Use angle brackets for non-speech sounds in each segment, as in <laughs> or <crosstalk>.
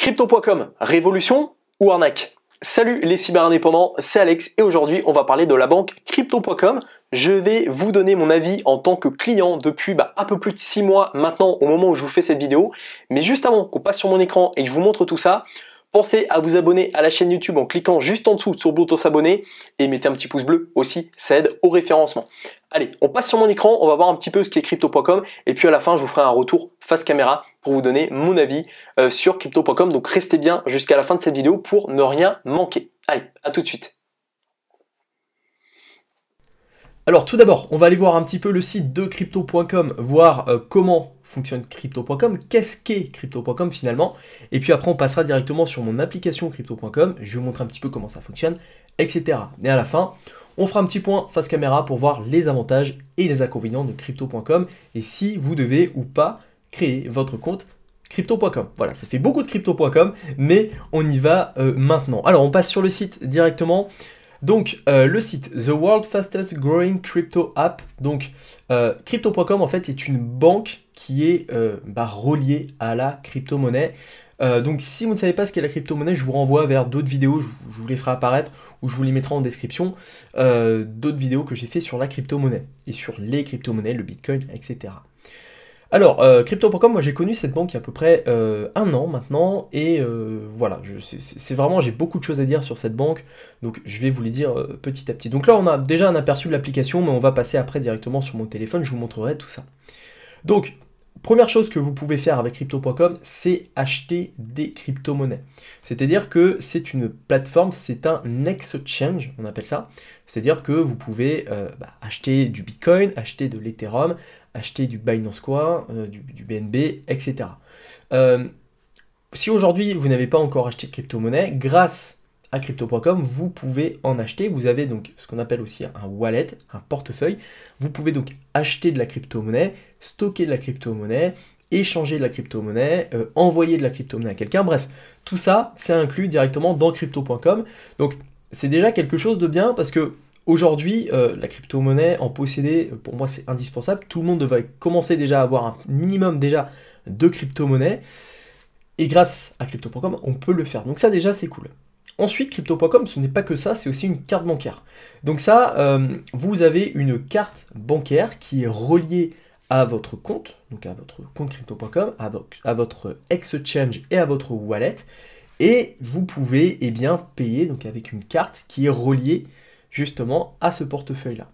Crypto.com, révolution ou arnaque Salut les cyberindépendants, c'est Alex et aujourd'hui on va parler de la banque crypto.com. Je vais vous donner mon avis en tant que client depuis bah, un peu plus de 6 mois maintenant au moment où je vous fais cette vidéo. Mais juste avant qu'on passe sur mon écran et que je vous montre tout ça, pensez à vous abonner à la chaîne YouTube en cliquant juste en dessous sur le bouton s'abonner et mettez un petit pouce bleu aussi, ça aide au référencement. Allez, on passe sur mon écran, on va voir un petit peu ce qu'est crypto.com et puis à la fin je vous ferai un retour face caméra pour vous donner mon avis euh, sur crypto.com. Donc restez bien jusqu'à la fin de cette vidéo pour ne rien manquer. Allez, à tout de suite. Alors tout d'abord, on va aller voir un petit peu le site de crypto.com, voir euh, comment fonctionne crypto.com, qu'est-ce qu'est crypto.com finalement, et puis après on passera directement sur mon application crypto.com, je vais vous montrer un petit peu comment ça fonctionne, etc. Et à la fin, on fera un petit point face caméra pour voir les avantages et les inconvénients de crypto.com et si vous devez ou pas créer votre compte crypto.com. Voilà, ça fait beaucoup de crypto.com, mais on y va euh, maintenant. Alors, on passe sur le site directement. Donc, euh, le site The World Fastest Growing Crypto App. Donc, euh, crypto.com en fait est une banque qui est bah, reliée à la crypto-monnaie. donc, si vous ne savez pas ce qu'est la crypto-monnaie, je vous renvoie vers d'autres vidéos, je, vous les ferai apparaître ou je vous les mettrai en description. d'autres vidéos que j'ai fait sur la crypto-monnaie et sur les crypto-monnaies, le bitcoin, etc. Alors, euh, Crypto.com, moi j'ai connu cette banque il y a à peu près euh, un an maintenant, et euh, voilà, c'est vraiment, j'ai beaucoup de choses à dire sur cette banque, donc je vais vous les dire petit à petit. Donc là, on a déjà un aperçu de l'application, mais on va passer après directement sur mon téléphone, je vous montrerai tout ça. Donc, première chose que vous pouvez faire avec crypto.com, c'est acheter des crypto-monnaies. C'est-à-dire que c'est une plateforme, c'est un exchange, on appelle ça. C'est-à-dire que vous pouvez euh, bah, acheter du Bitcoin, acheter de l'Ethereum, acheter du Binance Coin, euh, du, BNB, etc. Euh, si aujourd'hui vous n'avez pas encore acheté de crypto-monnaie, grâce à crypto.com, vous pouvez en acheter. Vous avez donc ce qu'on appelle aussi un wallet, un portefeuille. Vous pouvez donc acheter de la crypto-monnaie, stocker de la crypto-monnaie, échanger de la crypto-monnaie, euh, envoyer de la crypto-monnaie à quelqu'un. Bref, tout ça, c'est inclus directement dans crypto.com. Donc, c'est déjà quelque chose de bien parce que aujourd'hui, euh, la crypto-monnaie, en posséder, euh, pour moi, c'est indispensable. Tout le monde devrait commencer déjà à avoir un minimum déjà de crypto-monnaie. Et grâce à crypto.com, on peut le faire. Donc ça déjà, c'est cool. Ensuite, crypto.com, ce n'est pas que ça, c'est aussi une carte bancaire. Donc ça, euh, vous avez une carte bancaire qui est reliée à votre compte, donc à votre compte crypto.com, à, votre exchange et à votre wallet. Et vous pouvez eh bien, payer donc avec une carte qui est reliée justement à ce portefeuille-là.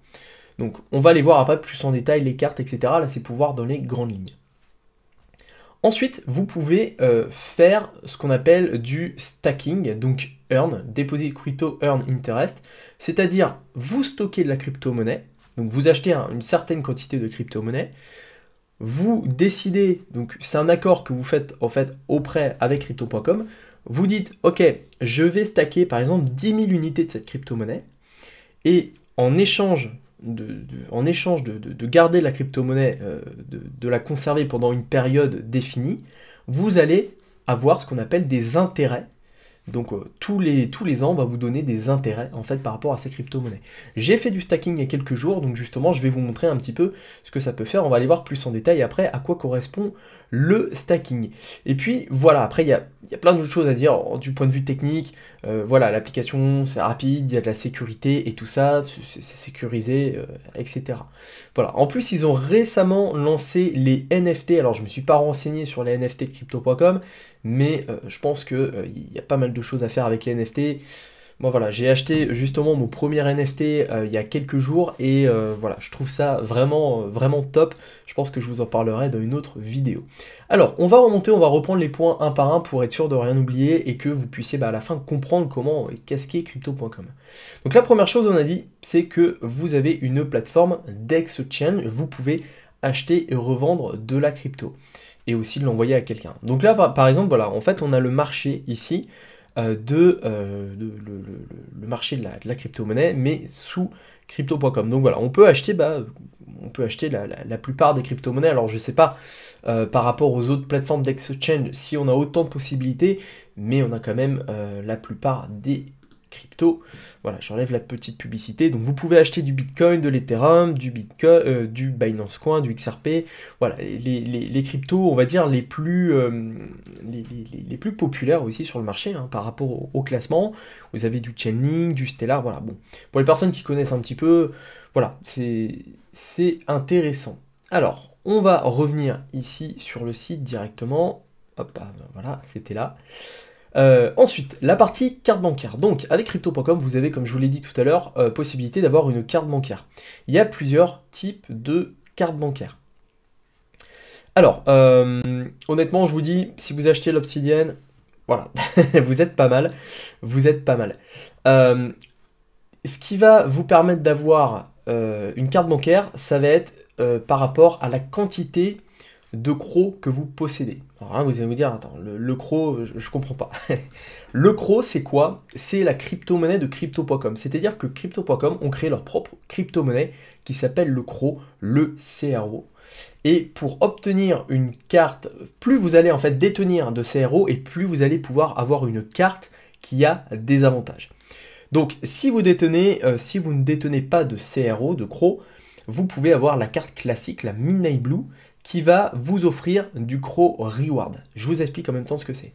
Donc on va les voir après plus en détail, les cartes, etc. Là c'est pouvoir dans les grandes lignes. Ensuite, vous pouvez euh, faire ce qu'on appelle du stacking, donc Earn, Deposit Crypto Earn Interest, c'est-à-dire vous stockez de la crypto-monnaie, donc vous achetez une certaine quantité de crypto-monnaie, vous décidez, donc c'est un accord que vous faites en fait auprès avec crypto.com, vous dites ok, je vais stacker par exemple 10 000 unités de cette crypto-monnaie, et en échange de, en échange de, garder la crypto-monnaie, euh, de, la conserver pendant une période définie, vous allez avoir ce qu'on appelle des intérêts donc euh, tous, les, tous les ans, on va vous donner des intérêts en fait par rapport à ces crypto-monnaies. J'ai fait du stacking il y a quelques jours, donc justement je vais vous montrer un petit peu ce que ça peut faire. On va aller voir plus en détail après à quoi correspond le stacking. Et puis voilà, après il y a, y a plein d'autres choses à dire du point de vue technique. Euh, voilà, l'application c'est rapide, il y a de la sécurité et tout ça, c'est sécurisé, euh, etc. Voilà, en plus ils ont récemment lancé les NFT. Alors je me suis pas renseigné sur les NFT crypto.com, mais euh, je pense qu'il il y a pas mal de choses à faire avec les NFT. Moi voilà, j'ai acheté justement mon premier NFT euh, il y a quelques jours et euh, voilà, je trouve ça vraiment euh, vraiment top. Je pense que je vous en parlerai dans une autre vidéo. Alors, on va remonter, on va reprendre les points un par un pour être sûr de rien oublier et que vous puissiez bah, à la fin comprendre comment casquer crypto.com. Donc la première chose, on a dit, c'est que vous avez une plateforme d'exchange, vous pouvez acheter et revendre de la crypto et aussi l'envoyer à quelqu'un. Donc là, par exemple, voilà, en fait, on a le marché ici. Euh, euh, de, le, marché de la, crypto-monnaie, mais sous crypto.com. Donc voilà, on peut acheter, bah, on peut acheter la, plupart des crypto-monnaies. Alors je ne sais pas euh, par rapport aux autres plateformes d'exchange si on a autant de possibilités, mais on a quand même la plupart des crypto. Voilà, j'enlève la petite publicité. Donc vous pouvez acheter du Bitcoin, de l'Ethereum, du Bitcoin, euh, du Binance Coin, du XRP. Voilà, les, cryptos, on va dire, les plus, euh, les, plus populaires aussi sur le marché hein, par rapport au, classement. Vous avez du Chainlink, du Stellar, voilà. Bon, pour les personnes qui connaissent un petit peu, voilà, c'est intéressant. Alors, on va revenir ici sur le site directement. Hop, ah, ben, voilà, c'était là. Euh, ensuite, la partie carte bancaire. Donc, avec crypto.com, vous avez, comme je vous l'ai dit tout à l'heure, euh, possibilité d'avoir une carte bancaire. Il y a plusieurs types de cartes bancaires. Alors, euh, honnêtement, je vous dis, si vous achetez l'obsidienne, voilà, <laughs> vous êtes pas mal. Vous êtes pas mal. ce qui va vous permettre d'avoir une carte bancaire, ça va être par rapport à la quantité de crocs que vous possédez. Alors hein, vous allez me dire, attends, le, Cro, je, ne comprends pas. <laughs> le Cro, c'est quoi C'est la crypto-monnaie de crypto.com. C'est-à-dire que crypto.com ont créé leur propre crypto-monnaie qui s'appelle le Cro, le CRO. Et pour obtenir une carte, plus vous allez en fait détenir de CRO et plus vous allez pouvoir avoir une carte qui a des avantages. Donc si vous détenez, euh, si vous ne détenez pas de CRO, de CRO, vous pouvez avoir la carte classique, la Midnight Blue, qui va vous offrir du Crow Reward. Je vous explique en même temps ce que c'est.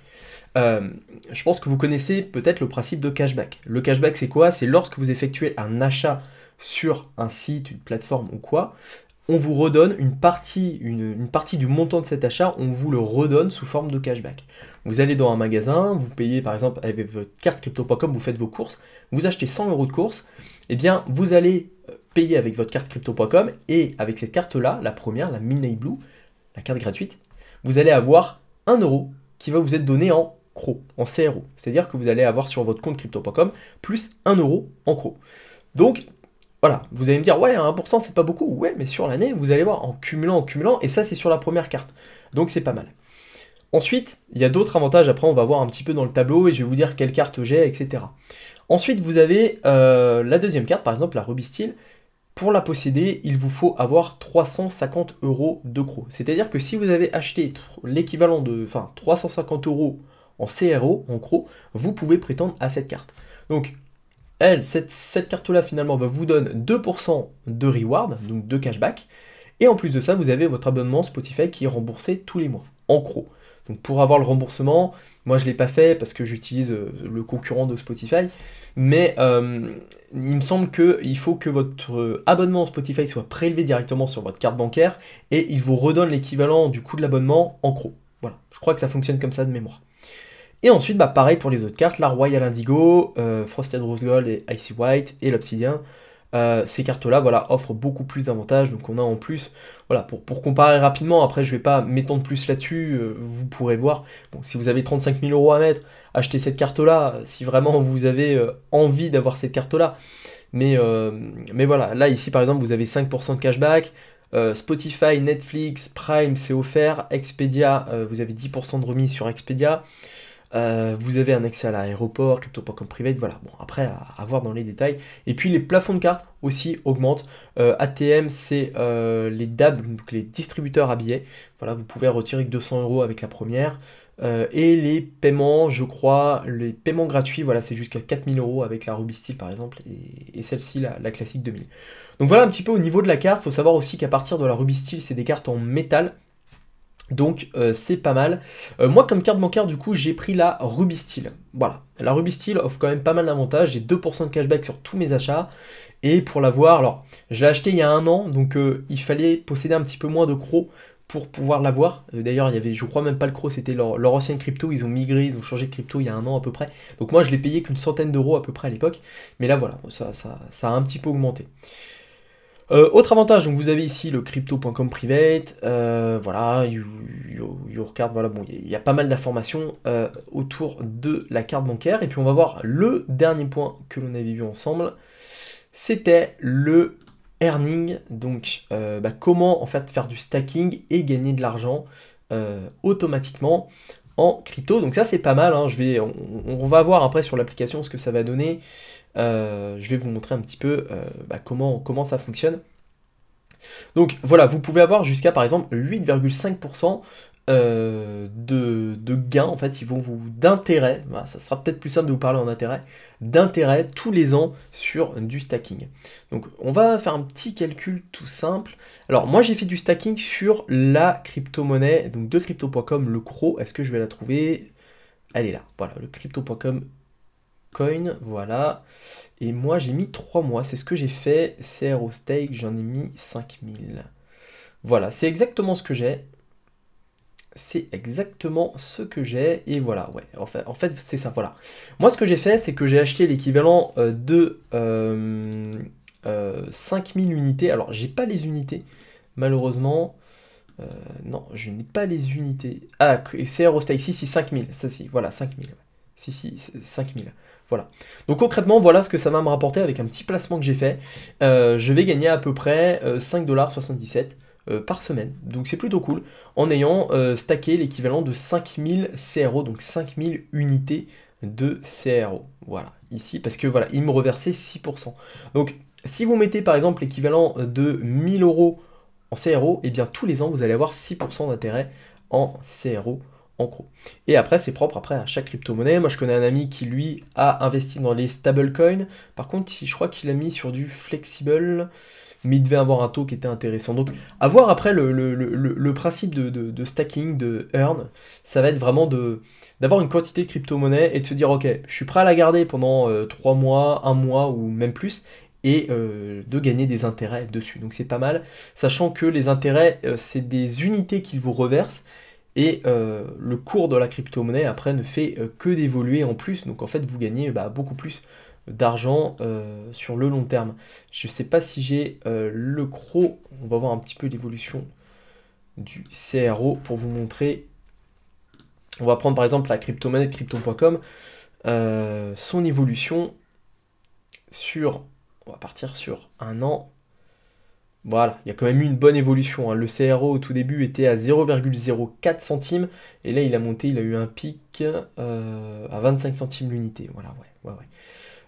Euh, je pense que vous connaissez peut-être le principe de cashback. Le cashback, c'est quoi C'est lorsque vous effectuez un achat sur un site, une plateforme ou quoi, on vous redonne une partie, une, partie du montant de cet achat, on vous le redonne sous forme de cashback. Vous allez dans un magasin, vous payez par exemple avec votre carte crypto.com, vous faites vos courses, vous achetez 100 euros de courses, et eh bien vous allez payer avec votre carte crypto.com et avec cette carte-là, la première, la Midnight Blue, la carte gratuite, vous allez avoir 1 euro qui va vous être donné en CRO, en CRO. C'est-à-dire que vous allez avoir sur votre compte crypto.com plus 1 euro en CRO. Donc, voilà, vous allez me dire, ouais, 1% c'est pas beaucoup, ouais, mais sur l'année, vous allez voir en cumulant, en cumulant, et ça c'est sur la première carte. Donc c'est pas mal. Ensuite, il y a d'autres avantages, après on va voir un petit peu dans le tableau et je vais vous dire quelle carte j'ai, etc. Ensuite, vous avez euh, la deuxième carte, par exemple la Ruby Steel. Pour la posséder, il vous faut avoir 350 euros de cro. C'est-à-dire que si vous avez acheté l'équivalent de enfin, 350 euros en CRO, en cro, vous pouvez prétendre à cette carte. Donc, elle, cette, carte-là, finalement, bah, vous donne 2% de reward, donc de cashback. Et en plus de ça, vous avez votre abonnement Spotify qui est remboursé tous les mois, en cro. Donc pour avoir le remboursement, moi je ne l'ai pas fait parce que j'utilise euh, le concurrent de Spotify, mais euh, il me semble qu'il faut que votre euh, abonnement Spotify soit prélevé directement sur votre carte bancaire et il vous redonne l'équivalent du coût de l'abonnement en croc. Voilà, je crois que ça fonctionne comme ça de mémoire. Et ensuite, bah, pareil pour les autres cartes, la Royal Indigo, Frosted Rose Gold et Icy White et l'Obsidian. Euh, ces cartes-là voilà, offrent beaucoup plus d'avantages. Donc on a en plus, voilà, pour, pour comparer rapidement, après je ne vais pas m'étendre plus là-dessus, euh, vous pourrez voir, si vous avez 35 000 euros à mettre, achetez cette carte-là, si vraiment vous avez euh, envie d'avoir cette carte-là. Mais, mais voilà, là ici par exemple vous avez 5% de cashback, Spotify, Netflix, Prime c'est offert, Expedia, vous avez 10% de remise sur Expedia. Euh, vous avez un accès à l'aéroport, crypto.com Private, voilà. Bon, après, à, voir dans les détails. Et puis, les plafonds de cartes aussi augmentent. Euh, ATM, c'est euh, les DAB, donc les distributeurs à billets. Voilà, vous pouvez retirer que 200 euros avec la première. et les paiements, je crois, les paiements gratuits, voilà, c'est jusqu'à 4000 euros avec la Ruby Steel, par exemple, et, celle-ci, la, la, classique 2000. Donc voilà un petit peu au niveau de la carte. Il Faut savoir aussi qu'à partir de la Ruby Steel, c'est des cartes en métal. Donc euh, c'est pas mal. Euh, moi comme carte bancaire du coup j'ai pris la Ruby Steel. Voilà, la Ruby Steel offre quand même pas mal d'avantages. J'ai 2% de cashback sur tous mes achats. Et pour l'avoir, alors je l'ai acheté il y a un an, donc euh, il fallait posséder un petit peu moins de crocs pour pouvoir l'avoir. D'ailleurs, il y avait, je crois même pas le croc, c'était leur, ancienne crypto. Ils ont migré, ils ont changé de crypto il y a un an à peu près. Donc moi je l'ai payé qu'une centaine d'euros à peu près à l'époque. Mais là voilà, ça, ça, ça a un petit peu augmenté. Euh, autre avantage, vous avez ici le crypto.com private, euh, voilà, voilà, bon, il y, a pas mal d'informations euh, autour de la carte bancaire. Et puis on va voir le dernier point que l'on avait vu ensemble, c'était le earning, donc bah, comment en fait faire du stacking et gagner de l'argent automatiquement en crypto. Donc ça c'est pas mal, hein. je vais, on, va voir après sur l'application ce que ça va donner. Euh, je vais vous montrer un petit peu euh, bah, comment, comment ça fonctionne. Donc voilà, vous pouvez avoir jusqu'à par exemple 8,5% euh, de, gains, en fait, ils vont vous d'intérêt, bah, ça sera peut-être plus simple de vous parler en intérêt, d'intérêt tous les ans sur du stacking. Donc on va faire un petit calcul tout simple. Alors moi j'ai fait du stacking sur la crypto-monnaie, donc de crypto.com, le CRO, est-ce que je vais la trouver Elle est là, voilà, le crypto.com Coin, voilà. Et moi, j'ai mis 3 mois, c'est ce que j'ai fait. c'est au stake, j'en ai mis 5000. Voilà, c'est exactement ce que j'ai. C'est exactement ce que j'ai. Et voilà, ouais, en fait, c'est ça, voilà. Moi, ce que j'ai fait, c'est que j'ai acheté l'équivalent euh, de 5000 euh, euh, unités. Alors, j'ai pas les unités, malheureusement. non, je n'ai pas les unités. Ah, et c'est stake, si, si, 5000. Ça, si, voilà, 5000. Si, si, 5000. Voilà. Donc concrètement, voilà ce que ça va me rapporter avec un petit placement que j'ai fait. Euh, je vais gagner à peu près 5,77$ euh, euh, par semaine. Donc c'est plutôt cool en ayant stacké l'équivalent de 5000 CRO, donc 5000 unités de CRO. Voilà, ici, parce que voilà, il me reversait 6%. Donc si vous mettez par exemple l'équivalent de 1000 euros en CRO, et eh bien tous les ans vous allez avoir 6% d'intérêt en CRO en gros. Et après, c'est propre après à chaque crypto-monnaie. Moi, je connais un ami qui, lui, a investi dans les stablecoins. Par contre, je crois qu'il a mis sur du flexible, mais il devait avoir un taux qui était intéressant. Donc, à voir après le, principe de, stacking, de earn, ça va être vraiment de d'avoir une quantité de crypto-monnaie et de se dire, ok, je suis prêt à la garder pendant 3 euh, mois, 1 mois ou même plus, et euh, de gagner des intérêts dessus. Donc c'est pas mal, sachant que les intérêts, euh, c'est des unités qu'ils vous reversent. Et euh, le cours de la crypto-monnaie après ne fait euh, que d'évoluer en plus. Donc en fait, vous gagnez bah, beaucoup plus d'argent euh, sur le long terme. Je ne sais pas si j'ai le croc, On va voir un petit peu l'évolution du CRO pour vous montrer. On va prendre par exemple la crypto-monnaie de crypto.com. son évolution sur, on va partir sur un an, voilà, il y a quand même eu une bonne évolution. Hein. Le CRO au tout début était à 0,04 centimes et là il a monté, il a eu un pic euh, à 25 centimes l'unité. Voilà, ouais, ouais, ouais.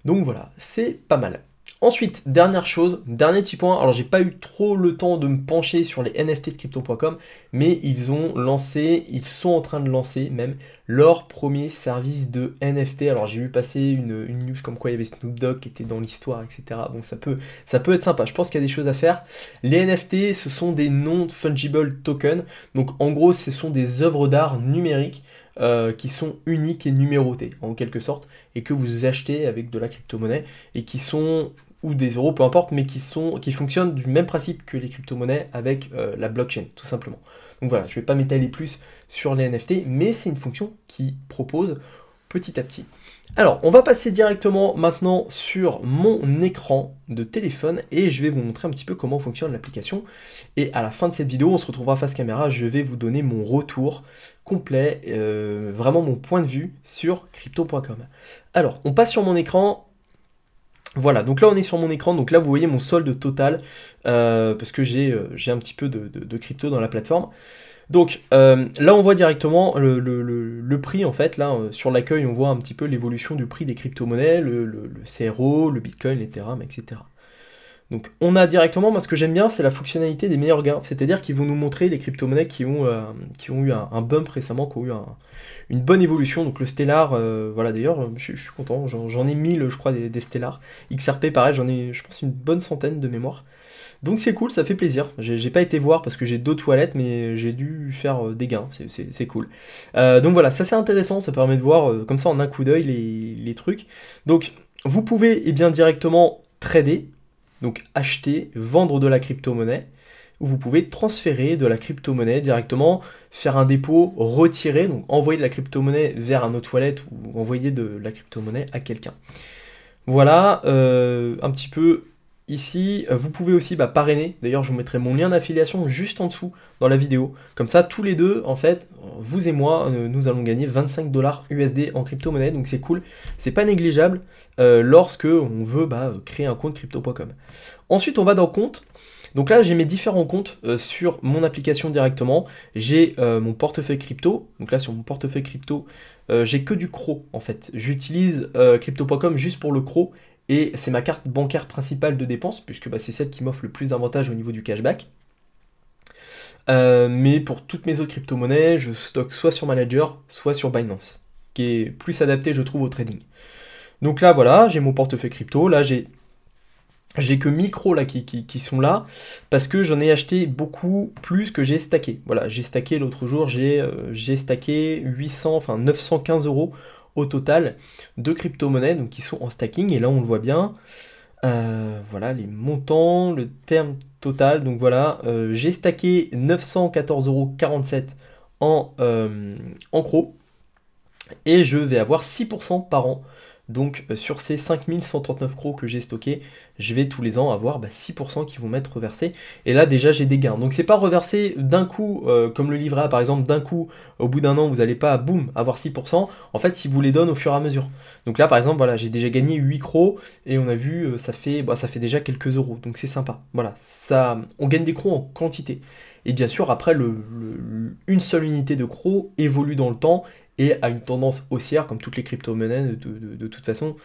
Donc voilà, c'est pas mal. Ensuite, dernière chose, dernier petit point, alors j'ai pas eu trop le temps de me pencher sur les NFT de crypto.com, mais ils ont lancé, ils sont en train de lancer même leur premier service de NFT. Alors j'ai vu passer une, news comme quoi il y avait Snoop Dogg qui était dans l'histoire, etc. Donc, ça peut, ça peut être sympa, je pense qu'il y a des choses à faire. Les NFT, ce sont des non-fungible tokens, donc en gros ce sont des œuvres d'art numériques. Euh, qui sont uniques et numérotées en quelque sorte et que vous achetez avec de la crypto-monnaie et qui sont ou des euros, peu importe, mais qui, sont, qui fonctionnent du même principe que les crypto-monnaies avec euh, la blockchain, tout simplement. Donc voilà, je ne vais pas m'étaler plus sur les NFT, mais c'est une fonction qui propose petit à petit. Alors, on va passer directement maintenant sur mon écran de téléphone et je vais vous montrer un petit peu comment fonctionne l'application. Et à la fin de cette vidéo, on se retrouvera face caméra, je vais vous donner mon retour complet, euh, vraiment mon point de vue sur crypto.com. Alors, on passe sur mon écran, voilà, donc là on est sur mon écran, donc là vous voyez mon solde total, euh, parce que euh, j'ai un petit peu de, crypto dans la plateforme. Donc euh, là on voit directement le, le, prix en fait, là sur l'accueil on voit un petit peu l'évolution du prix des crypto-monnaies, le, CRO, le Bitcoin, l'Ethereum, etc. Donc on a directement, moi ce que j'aime bien, c'est la fonctionnalité des meilleurs gains. C'est-à-dire qu'ils vont nous montrer les crypto-monnaies qui, ont, euh, qui ont eu un, bump récemment, qui ont eu une bonne évolution. Donc le Stellar, euh, voilà d'ailleurs, je, suis content, j'en ai 1000 je crois des, stellars. Stellar. XRP pareil, j'en ai je pense une bonne centaine de mémoire. Donc c'est cool, ça fait plaisir. J'ai pas été voir parce que j'ai deux toilettes, mais j'ai dû faire euh, des gains, c'est cool. donc voilà, ça c'est intéressant, ça permet de voir comme ça en un coup d'œil les, les, trucs. Donc vous pouvez eh bien directement trader donc acheter, vendre de la crypto-monnaie, vous pouvez transférer de la crypto-monnaie directement, faire un dépôt, retirer, donc envoyer de la crypto-monnaie vers un autre toilette ou envoyer de la crypto-monnaie à quelqu'un. Voilà euh, un petit peu Ici, euh, vous pouvez aussi bah, parrainer. D'ailleurs, je vous mettrai mon lien d'affiliation juste en dessous dans la vidéo. Comme ça, tous les deux, en fait, vous et moi, euh, nous allons gagner 25 dollars USD en crypto-monnaie. Donc c'est cool, c'est pas négligeable euh, lorsque on veut bah, créer un compte crypto.com. Ensuite, on va dans compte. Donc là, j'ai mes différents comptes sur mon application directement. J'ai mon portefeuille crypto. Donc là, sur mon portefeuille crypto, j'ai que du CRO en fait. J'utilise crypto.com juste pour le CRO et c'est ma carte bancaire principale de dépenses, puisque bah, c'est celle qui m'offre le plus d'avantages au niveau du cashback. Euh, mais pour toutes mes autres crypto-monnaies, je stocke soit sur Manager, soit sur Binance, qui est plus adapté, je trouve, au trading. Donc là, voilà, j'ai mon portefeuille crypto. Là, j'ai j'ai que micro là qui, sont là parce que j'en ai acheté beaucoup plus que j'ai stacké. Voilà, j'ai stacké l'autre jour, j'ai euh, j'ai stacké 800, enfin 915 euros au total de crypto-monnaies donc qui sont en stacking. Et là, on le voit bien. Euh, voilà les montants, le terme total. Donc voilà, euh, j'ai stacké euros en, euh, en, crocs et je vais avoir 6% par an donc euh, sur ces 5139 crocs que j'ai stockés, je vais tous les ans avoir 6% bah, qui vont m'être reversés. Et là déjà j'ai des gains. Donc c'est pas reversé d'un coup, euh, comme le livret A par exemple, d'un coup, au bout d'un an, vous n'allez pas, boum, avoir 6%. En fait, ils vous les donne au fur et à mesure. Donc là par exemple, voilà, j'ai déjà gagné 8 crocs et on a vu, euh, ça fait, bah, ça fait déjà quelques euros. Donc c'est sympa. Voilà, ça, on gagne des crocs en quantité. Et bien sûr, après, le, une seule unité de crocs évolue dans le temps à une tendance haussière comme toutes les crypto-monnaies de, toute façon.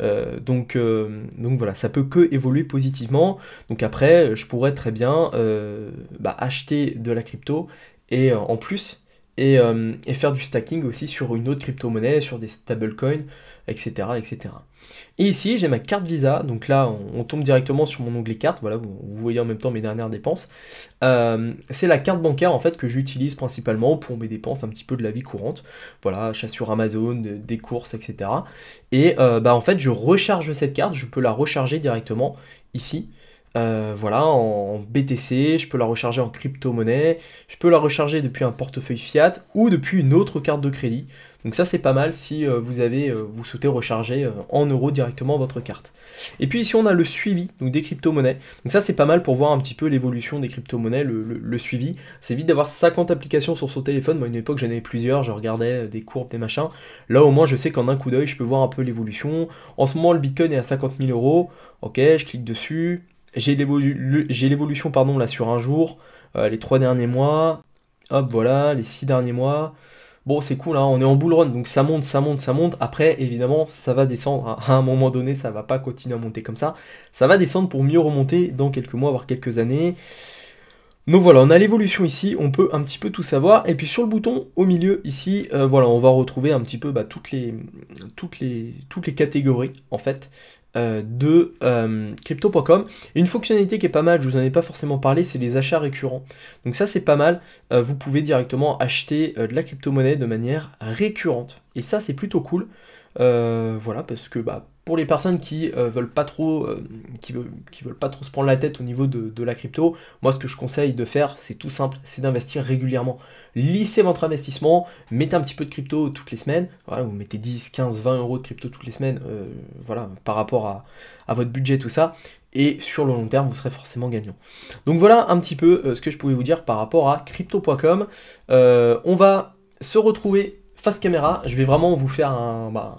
Euh, donc, euh, donc voilà, ça peut que évoluer positivement. Donc après, je pourrais très bien euh, bah, acheter de la crypto et en plus euh, et, faire du stacking aussi sur une autre crypto-monnaie, sur des stablecoins, etc., etc. Et ici, j'ai ma carte Visa. Donc là, on, tombe directement sur mon onglet carte. Voilà, vous, voyez en même temps mes dernières dépenses. Euh, c'est la carte bancaire en fait que j'utilise principalement pour mes dépenses un petit peu de la vie courante. Voilà, achat sur Amazon, des courses, etc. Et euh, bah, en fait, je recharge cette carte. Je peux la recharger directement ici. Euh, voilà, en BTC, je peux la recharger en crypto-monnaie, je peux la recharger depuis un portefeuille fiat ou depuis une autre carte de crédit. Donc ça c'est pas mal si euh, vous avez euh, vous souhaitez recharger en euros directement votre carte. Et puis ici on a le suivi donc des crypto-monnaies. Donc ça c'est pas mal pour voir un petit peu l'évolution des crypto-monnaies, le, le, suivi. C'est vite d'avoir 50 applications sur son téléphone. Moi à une époque j'en avais plusieurs, je regardais des courbes, des machins. Là au moins je sais qu'en un coup d'œil je peux voir un peu l'évolution. En ce moment le Bitcoin est à 50 000 euros. Ok, je clique dessus j'ai l'évolution pardon là sur un jour, euh, les trois derniers mois, hop voilà, les six derniers mois. Bon c'est cool, hein, on est en bull run, donc ça monte, ça monte, ça monte. Après évidemment ça va descendre, à un moment donné ça va pas continuer à monter comme ça. Ça va descendre pour mieux remonter dans quelques mois, voire quelques années. Donc voilà, on a l'évolution ici, on peut un petit peu tout savoir. Et puis sur le bouton au milieu ici, euh, voilà, on va retrouver un petit peu bah, toutes, les, toutes, les, toutes les catégories en fait euh, de euh, crypto.com. une fonctionnalité qui est pas mal, je vous en ai pas forcément parlé, c'est les achats récurrents. Donc ça c'est pas mal, vous pouvez directement acheter de la crypto-monnaie de manière récurrente. Et ça c'est plutôt cool. voilà, parce que bah, pour les personnes qui ne euh, veulent pas trop, euh, qui, pas trop se prendre la tête au niveau de, la crypto, moi ce que je conseille de faire, c'est tout simple, c'est d'investir régulièrement. Lissez votre investissement, mettez un petit peu de crypto toutes les semaines. Voilà, vous mettez 10, 15, 20 euros de crypto toutes les semaines, euh, voilà, par rapport à, votre budget, tout ça et sur le long terme, vous serez forcément gagnant. Donc voilà un petit peu ce que je pouvais vous dire par rapport à crypto.com. on va se retrouver face caméra. Je vais vraiment vous faire un, bah,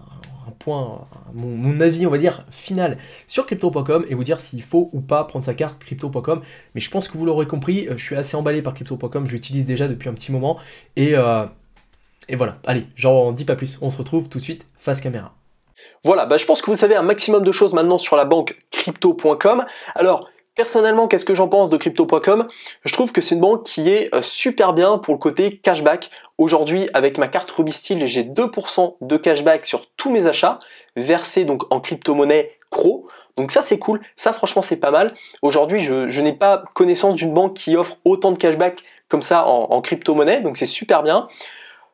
point, mon, avis, on va dire, final sur Crypto.com et vous dire s'il faut ou pas prendre sa carte Crypto.com. Mais je pense que vous l'aurez compris, euh, je suis assez emballé par Crypto.com, je l'utilise déjà depuis un petit moment. Et, euh, et voilà, allez, j'en dis pas plus, on se retrouve tout de suite face caméra. Voilà, bah je pense que vous savez un maximum de choses maintenant sur la banque crypto.com. Alors, Personnellement, qu'est-ce que j'en pense de crypto.com Je trouve que c'est une banque qui est euh, super bien pour le côté cashback. Aujourd'hui, avec ma carte Ruby Steel, j'ai 2% de cashback sur tous mes achats, versés donc en crypto-monnaie cro. Donc ça c'est cool, ça franchement c'est pas mal. Aujourd'hui je, n'ai pas connaissance d'une banque qui offre autant de cashback comme ça en, en crypto-monnaie, donc c'est super bien.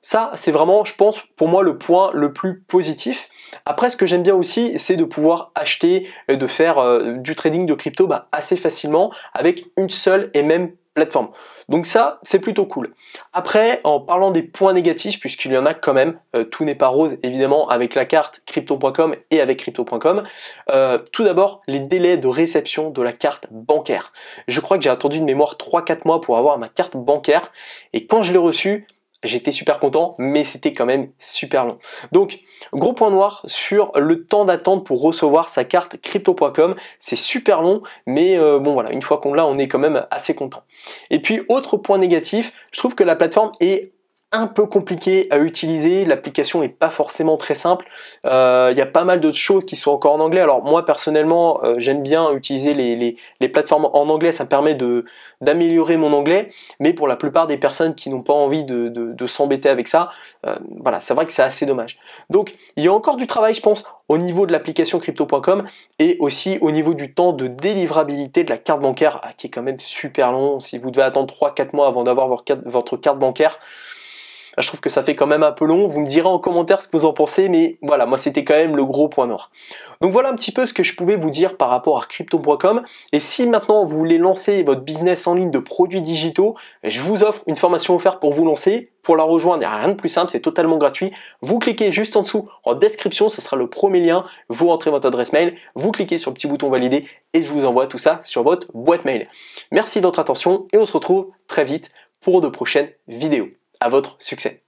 Ça, c'est vraiment, je pense, pour moi le point le plus positif. Après, ce que j'aime bien aussi, c'est de pouvoir acheter, et de faire euh, du trading de crypto bah, assez facilement avec une seule et même plateforme. Donc ça, c'est plutôt cool. Après, en parlant des points négatifs, puisqu'il y en a quand même, euh, tout n'est pas rose, évidemment, avec la carte crypto.com et avec crypto.com. Euh, tout d'abord, les délais de réception de la carte bancaire. Je crois que j'ai attendu de mémoire 3-4 mois pour avoir ma carte bancaire, et quand je l'ai reçue, j'étais super content, mais c'était quand même super long. Donc, gros point noir sur le temps d'attente pour recevoir sa carte crypto.com. C'est super long, mais euh, bon voilà, une fois qu'on l'a, on est quand même assez content. Et puis, autre point négatif, je trouve que la plateforme est un peu compliqué à utiliser, l'application n'est pas forcément très simple, il euh, y a pas mal d'autres choses qui sont encore en anglais, alors moi personnellement euh, j'aime bien utiliser les, les, plateformes en anglais, ça permet permet d'améliorer mon anglais, mais pour la plupart des personnes qui n'ont pas envie de, de, s'embêter avec ça, euh, voilà, c'est vrai que c'est assez dommage. Donc il y a encore du travail je pense au niveau de l'application crypto.com et aussi au niveau du temps de délivrabilité de la carte bancaire ah, qui est quand même super long. Si vous devez attendre 3-4 mois avant d'avoir votre carte bancaire, bah, je trouve que ça fait quand même un peu long. Vous me direz en commentaire ce que vous en pensez, mais voilà, moi c'était quand même le gros point nord. Donc voilà un petit peu ce que je pouvais vous dire par rapport à crypto.com. Et si maintenant vous voulez lancer votre business en ligne de produits digitaux, je vous offre une formation offerte pour vous lancer. Pour la rejoindre, il rien de plus simple, c'est totalement gratuit. Vous cliquez juste en dessous en description, ce sera le premier lien. Vous rentrez votre adresse mail, vous cliquez sur le petit bouton valider et je vous envoie tout ça sur votre boîte mail. Merci de votre attention et on se retrouve très vite pour de prochaines vidéos à votre succès.